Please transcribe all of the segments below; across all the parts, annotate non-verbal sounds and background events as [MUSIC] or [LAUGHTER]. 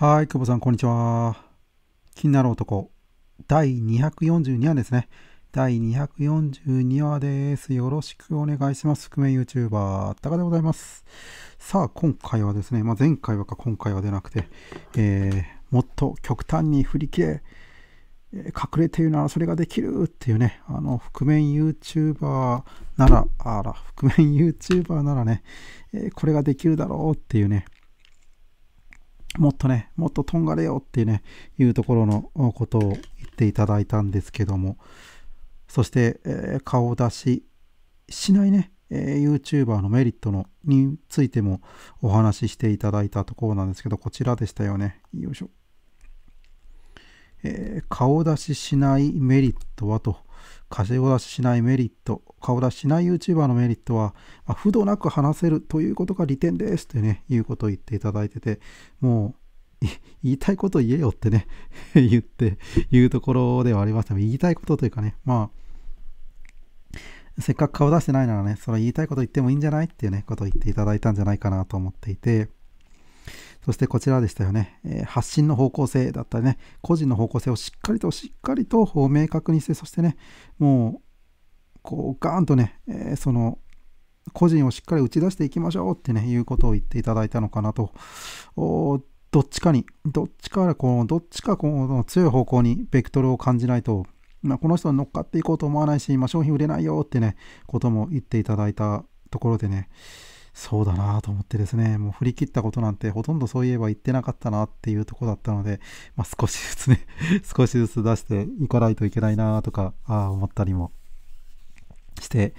はい、久保さん、こんにちは。気になる男、第242話ですね。第242話です。よろしくお願いします。覆面 YouTuber、タでございます。さあ、今回はですね、まあ、前回はか今回は出なくて、えー、もっと極端に振り切れ、隠れているならそれができるっていうね、あの、覆面 YouTuber なら、あら、覆面 YouTuber ならね、えー、これができるだろうっていうね、もっとね、もっととんがれよっていうね、いうところのことを言っていただいたんですけども、そして、えー、顔出ししないね、えー、YouTuber のメリットのについてもお話ししていただいたところなんですけど、こちらでしたよね。よいしょ。えー、顔出ししないメリットはと顔出ししないメリット、顔出ししない YouTuber のメリットは、まあ、不度なく話せるということが利点ですというね、いうことを言っていただいてて、もう、言いたいこと言えよってね [LAUGHS] 言って、言うところではありました。言いたいことというかね、まあ、せっかく顔出してないならね、その言いたいこと言ってもいいんじゃないっていうね、ことを言っていただいたんじゃないかなと思っていて、そしてこちらでしたよね、えー、発信の方向性だったりね、個人の方向性をしっかりとしっかりと明確にして、そしてね、もう、こう、ガーンとね、えー、その、個人をしっかり打ち出していきましょうってね、いうことを言っていただいたのかなと。どっちかに、どっちかこう、どっちかこの強い方向にベクトルを感じないと、まあ、この人に乗っかっていこうと思わないし、今商品売れないよってね、ことも言っていただいたところでね、そうだなと思ってですね、もう振り切ったことなんてほとんどそういえば言ってなかったなっていうとこだったので、まあ、少しずつね、[LAUGHS] 少しずつ出していかないといけないなとか、ああ、思ったりもして、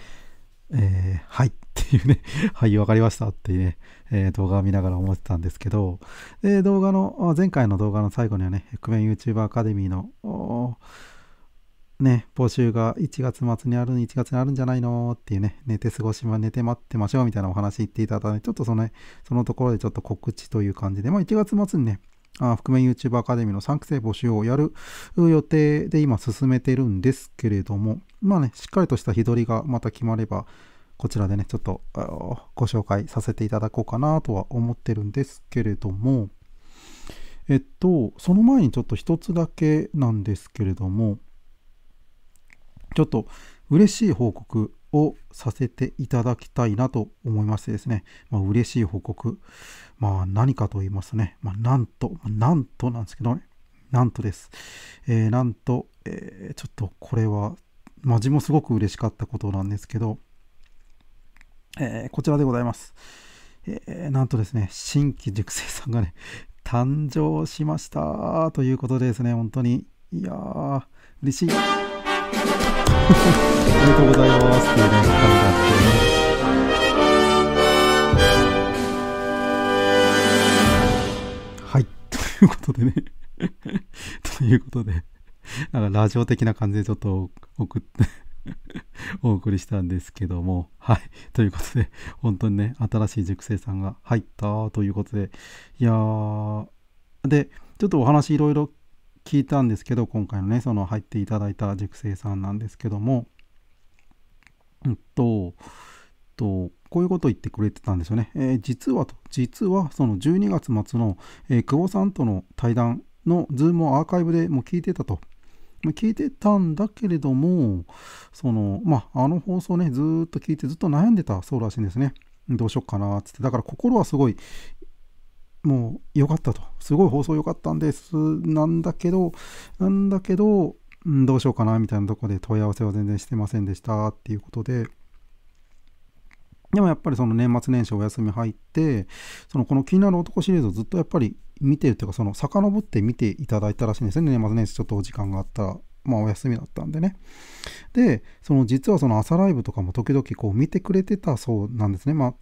えー、はいっていうね、[LAUGHS] はい、わかりましたっていうね、えー、動画を見ながら思ってたんですけど、で、動画の、前回の動画の最後にはね、覆面 YouTuber アカデミーの、ね、募集が1月末にある、1月にあるんじゃないのっていうね、寝て過ごしま、寝て待ってましょうみたいなお話言っていただいたで、ちょっとその、ね、そのところでちょっと告知という感じで、まあ1月末にね、あ覆面 YouTuber アカデミーの3期生募集をやる予定で今進めてるんですけれども、まあね、しっかりとした日取りがまた決まれば、こちらでね、ちょっとご紹介させていただこうかなとは思ってるんですけれども、えっと、その前にちょっと一つだけなんですけれども、ちょっと嬉しい報告をさせていただきたいなと思いましてですね、まあ、嬉しい報告、まあ、何かと言いますとね、まあ、なんと、なんとなんですけどね、なんとです。えー、なんと、えー、ちょっとこれは、まあ、自分もすごく嬉しかったことなんですけど、えー、こちらでございます。えー、なんとですね、新規熟成さんがね、誕生しましたということでですね、本当に、いやー、嬉しい。おめでとうございますっていうね、感じがあってね。はい。ということでね [LAUGHS] ということでなんかラジオ的な感じでちょっと送って [LAUGHS] お送りしたんですけども、はい。ということで、本当にね、新しい熟成さんが入ったということで、いやー、で、ちょっとお話いろいろ聞いたんですけど今回のねその入っていただいた塾生さんなんですけどもうんととこういうことを言ってくれてたんですよね、えー、実はと実はその12月末の、えー、久保さんとの対談のズームをアーカイブでも聞いてたと聞いてたんだけれどもそのまああの放送ねずっと聞いてずっと悩んでたそうらしいんですねどうしよっかなっつってだから心はすごいもう良かったと。すごい放送良かったんです。なんだけど、なんだけど、ん、どうしようかなみたいなとこで問い合わせは全然してませんでしたっていうことで、でもやっぱりその年末年始お休み入って、そのこの気になる男シリーズをずっとやっぱり見てるというか、その遡って見ていただいたらしいんですね。年末年始ちょっとお時間があったら。まあお休みだったんでね。で、その実はその朝ライブとかも時々こう見てくれてたそうなんですね。まあ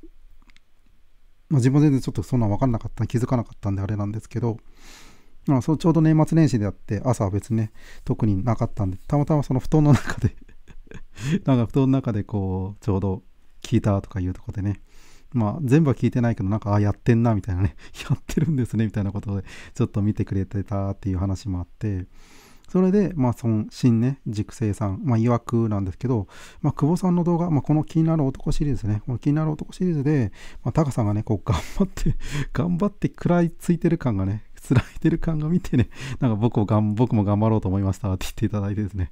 まあ、自分全然ちょっとそんな分かんなかった気づかなかったんであれなんですけど、まあ、そうちょうど年末年始であって朝は別にね特になかったんでたまたまその布団の中で [LAUGHS] なんか布団の中でこうちょうど聞いたとかいうとこでねまあ全部は聞いてないけどなんかあやってんなみたいなね [LAUGHS] やってるんですねみたいなことでちょっと見てくれてたっていう話もあってそれで、まあ、その新ね、熟成さん、まあ、曰くなんですけど、まあ、久保さんの動画、まあ、この気になる男シリーズね、この気になる男シリーズで、まあ、タカさんがね、こう、頑張って [LAUGHS] 頑張って食らいついてる感がね、つらいてる感が見てね、なんか僕をがん、僕も頑張ろうと思いましたって言っていただいてですね、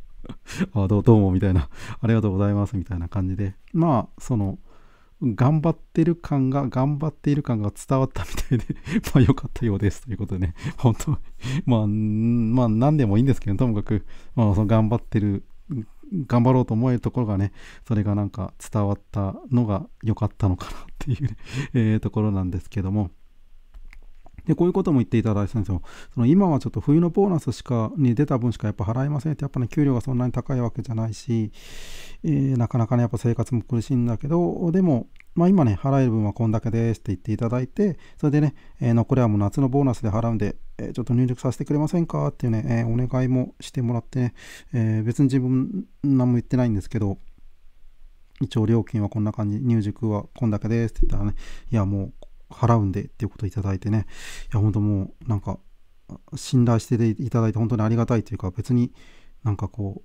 [LAUGHS] あどうもみたいな、ありがとうございますみたいな感じで、まあ、その、頑張ってる感が、頑張っている感が伝わったみたいで [LAUGHS] まあ良かったようですということでね、[LAUGHS] 本当、まあ、まあ何でもいいんですけど、ともかく、まあ、その頑張ってる、頑張ろうと思えるところがね、それがなんか伝わったのが良かったのかなっていう、[LAUGHS] えところなんですけども、で、こういうことも言っていただいたんですよ。その今はちょっと冬のボーナスしか、に出た分しかやっぱ払えませんって、やっぱね、給料がそんなに高いわけじゃないし、えー、なかなかね、やっぱ生活も苦しいんだけど、でも、まあ今ね、払える分はこんだけですって言っていただいて、それでね、えー、残りはもう夏のボーナスで払うんで、えー、ちょっと入力させてくれませんかっていうね、えお願いもしてもらってね、え別に自分何も言ってないんですけど、一応料金はこんな感じ、入塾はこんだけですって言ったらね、いやもう払うんでっていうことをいただいてね、いや、本当もう、なんか、信頼していただいて本当にありがたいというか、別になんかこう、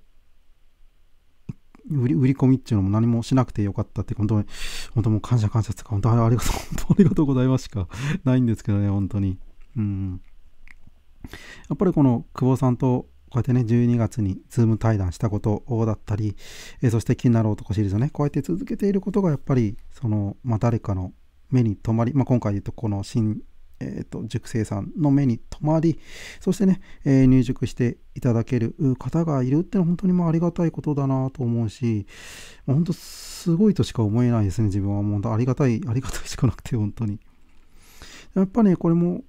売り売り込みっていうのも何もしなくてよかったって、本当に、本当もう感謝感謝ってか、本当にありがとう、本当ありがとうございますしかないんですけどね、本当に。うん。やっぱりこの久保さんとこうやってね、12月にズーム対談したことだったり、えそして気になる男シリーズをね、こうやって続けていることが、やっぱり、その、まあ、誰かの目に留まり、まあ、今回で言うとこの新、えーと、熟成んの目に留まり、そしてね、えー、入塾していただける方がいるってのは本当にまあありがたいことだなと思うし、もう本当すごいとしか思えないですね、自分は。本当ありがたい、ありがたいしかなくて、本当に。やっぱね、これも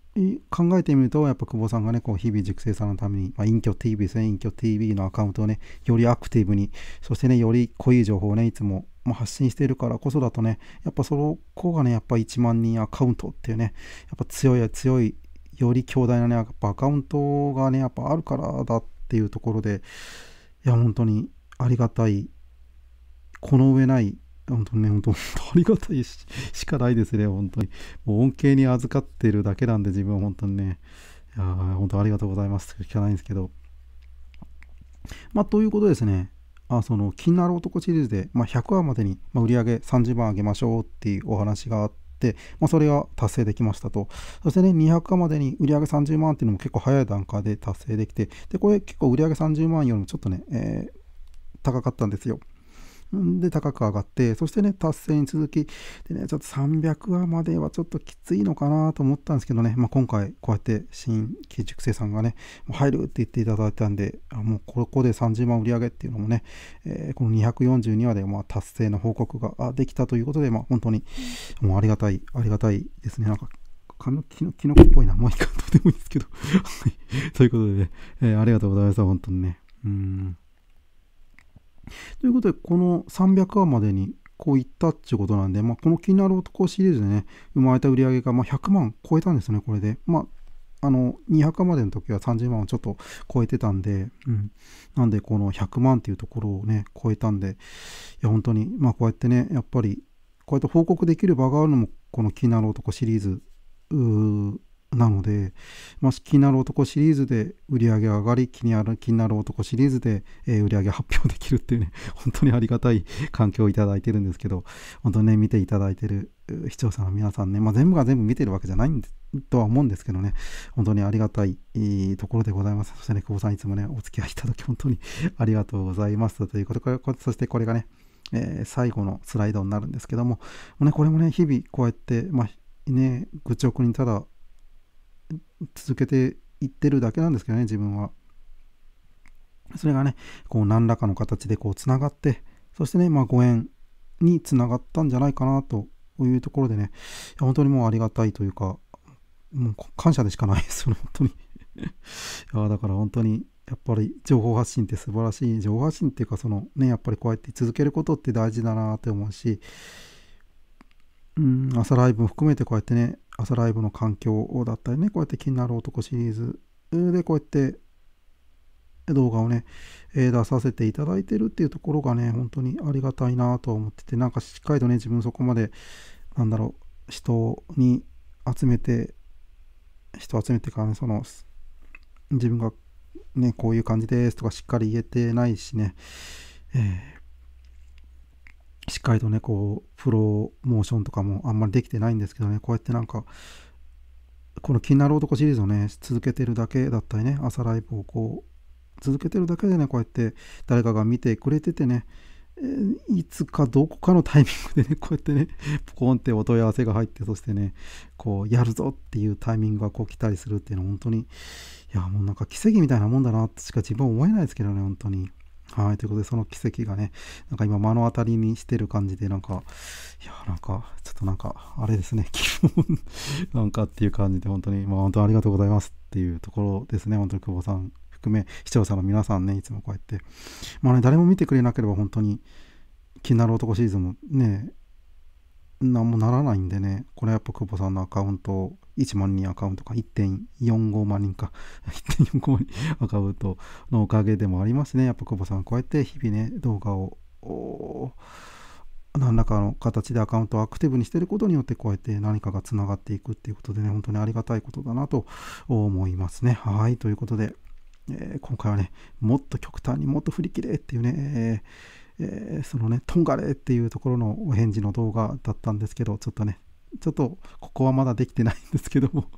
考えてみると、やっぱ久保さんがね、こう日々熟成さんのために、まあ、隠居 TV ですね、隠居 TV のアカウントをね、よりアクティブに、そしてね、より濃い情報をね、いつもまあ、発信しているからこそだとね、やっぱそこがね、やっぱ1万人アカウントっていうね、やっぱ強い強い、より強大なね、やっぱアカウントがね、やっぱあるからだっていうところで、いや、本当にありがたい、この上ない、本当にね、本当、本当ありがたいししかないですね、本当に。もう恩恵に預かってるだけなんで、自分は本当にね、いや本当ありがとうございます聞かないんですけど。まあ、ということですね。あその気になる男シリーズで、まあ、100話までに、まあ、売り上げ30万上げましょうっていうお話があって、まあ、それが達成できましたと。そしてね、200話までに売り上げ30万っていうのも結構早い段階で達成できて、で、これ結構売り上げ30万よりもちょっとね、えー、高かったんですよ。で、高く上がって、そしてね、達成に続き、でね、ちょっと300話まではちょっときついのかなと思ったんですけどね、まあ、今回、こうやって新規熟成さんがね、もう入るって言っていただいたんで、あもうここで30万売り上げっていうのもね、えー、この242話でまあ達成の報告ができたということで、まあ、本当にもうありがたい、ありがたいですね。なんか髪のキノキノコっぽいな。もういいか、どうでもいいですけど。ということでね、えー、ありがとうございました、本当にね。うん。ということで、この300話までにこういったっていうことなんで、まあ、この気になる男シリーズでね、生まれた売り上げがま100万超えたんですね、これで。まあ、あの、200話までの時は30万をちょっと超えてたんで、うん。なんで、この100万っていうところをね、超えたんで、いや、本当に、まあ、こうやってね、やっぱり、こうやって報告できる場があるのも、この気になる男シリーズ、なので、まあ、気になる男シリーズで売り上げ上がり、気になる気になる男シリーズで、えー、売り上げ発表できるっていうね、[LAUGHS] 本当にありがたい環境をいただいてるんですけど、本当にね、見ていただいてる視聴者の皆さんね、まあ、全部が全部見てるわけじゃないんでとは思うんですけどね、本当にありがたいところでございます。そしてね、久保さんいつもね、お付き合いいただき本当に [LAUGHS] ありがとうございますということで、そしてこれがね、えー、最後のスライドになるんですけども、もうね、これもね、日々こうやって、まあ、ね、愚直にただ続けていってるだけなんですけどね、自分は。それがね、こう何らかの形でこうつながって、そしてね、まあ、ご縁につながったんじゃないかなというところでね、本当にもうありがたいというか、もう感謝でしかないです、[LAUGHS] 本当にやだから本当に、やっぱり情報発信って素晴らしい、情報発信っていうか、そのね、やっぱりこうやって続けることって大事だなって思うし、うん、朝ライブも含めてこうやってね、朝ライブの環境だったりね、こうやって気になる男シリーズでこうやって動画をね、え出させていただいてるっていうところがね、本当にありがたいなと思ってて、なんかしっかりとね、自分そこまで、なんだろう、人に集めて、人集めてからね、その、自分がね、こういう感じですとかしっかり言えてないしね、えしっかりとね、こう、プロモーションとかもあんまりできてないんですけどね、こうやってなんか、この気になる男シリーズをね、続けてるだけだったりね、朝ライブをこう、続けてるだけでね、こうやって誰かが見てくれててね、いつかどこかのタイミングでね、[LAUGHS] こうやってね、ポコンってお問い合わせが入って、そしてね、こう、やるぞっていうタイミングがこう来たりするっていうのは本当に、いや、もうなんか奇跡みたいなもんだなとしか自分は思えないですけどね、本当に。はい、ということで、その奇跡がね、なんか今、目の当たりにしてる感じで、なんか、いや、なんか、ちょっとなんか、あれですね、気 [LAUGHS] 分なんかっていう感じで、本当に、まあ、本当ありがとうございますっていうところですね、本当に久保さん含め、視聴者の皆さんね、いつもこうやって、まあね、誰も見てくれなければ、本当に、気になる男シーズンもね、何もならないんでね、これはやっぱ久保さんのアカウント、1万人アカウントか、1.45万人か、1.45 [LAUGHS] 万人アカウントのおかげでもありますね。やっぱ久保さん、こうやって日々ね、動画を、何らかの形でアカウントをアクティブにしてることによって、こうやって何かがつながっていくっていうことでね、本当にありがたいことだなと思いますね。はい、ということで、えー、今回はね、もっと極端にもっと振り切れっていうね、えーえー、そのね、とんがれっていうところのお返事の動画だったんですけど、ちょっとね、ちょっとここはまだできてないんですけども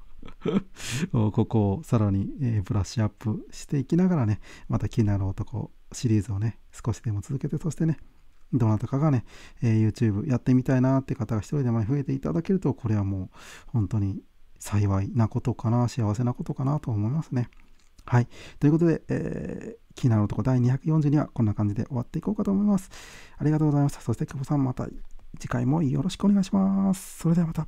[LAUGHS] ここをさらに、えブラッシュアップしていきながらね、また気になる男シリーズをね、少しでも続けて、そしてね、どなたかがね、え YouTube やってみたいなって方が一人でも増えていただけると、これはもう本当に幸いなことかな、幸せなことかなと思いますね。はい。ということで、えー気になる男第242話、こんな感じで終わっていこうかと思います。ありがとうございました。そして、久保さん、また次回もよろしくお願いします。それではまた。